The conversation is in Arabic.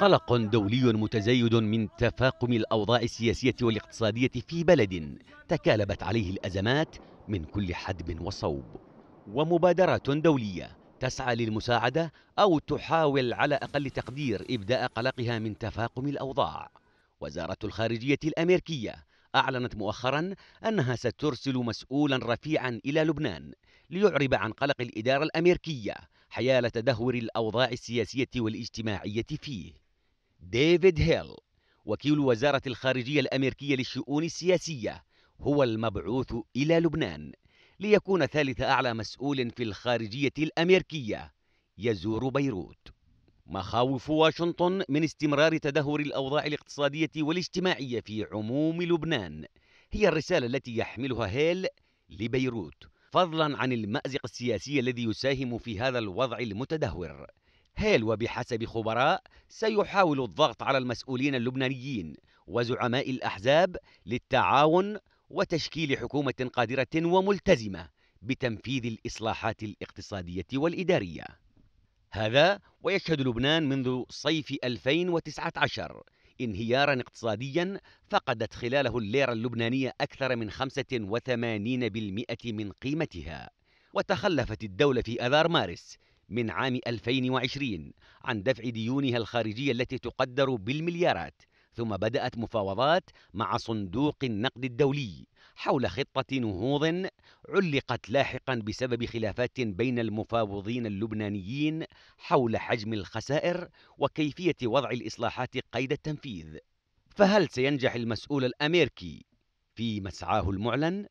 قلق دولي متزايد من تفاقم الأوضاع السياسية والاقتصادية في بلد تكالبت عليه الأزمات من كل حدب وصوب ومبادرات دولية تسعى للمساعدة أو تحاول على أقل تقدير إبداء قلقها من تفاقم الأوضاع وزارة الخارجية الأمريكية أعلنت مؤخرا أنها سترسل مسؤولا رفيعا إلى لبنان ليعرب عن قلق الإدارة الأمريكية حيال تدهور الأوضاع السياسية والاجتماعية فيه ديفيد هيل وكيل وزارة الخارجية الأمريكية للشؤون السياسية هو المبعوث إلى لبنان ليكون ثالث أعلى مسؤول في الخارجية الأمريكية يزور بيروت مخاوف واشنطن من استمرار تدهور الأوضاع الاقتصادية والاجتماعية في عموم لبنان هي الرسالة التي يحملها هيل لبيروت فضلا عن المأزق السياسي الذي يساهم في هذا الوضع المتدهور هيل وبحسب خبراء سيحاول الضغط على المسؤولين اللبنانيين وزعماء الأحزاب للتعاون وتشكيل حكومة قادرة وملتزمة بتنفيذ الإصلاحات الاقتصادية والإدارية هذا ويشهد لبنان منذ صيف 2019 انهيارا اقتصاديا فقدت خلاله الليرة اللبنانية أكثر من 85% من قيمتها وتخلفت الدولة في أذار مارس من عام 2020 عن دفع ديونها الخارجية التي تقدر بالمليارات ثم بدأت مفاوضات مع صندوق النقد الدولي حول خطة نهوض علقت لاحقا بسبب خلافات بين المفاوضين اللبنانيين حول حجم الخسائر وكيفية وضع الإصلاحات قيد التنفيذ فهل سينجح المسؤول الأمريكي في مسعاه المعلن؟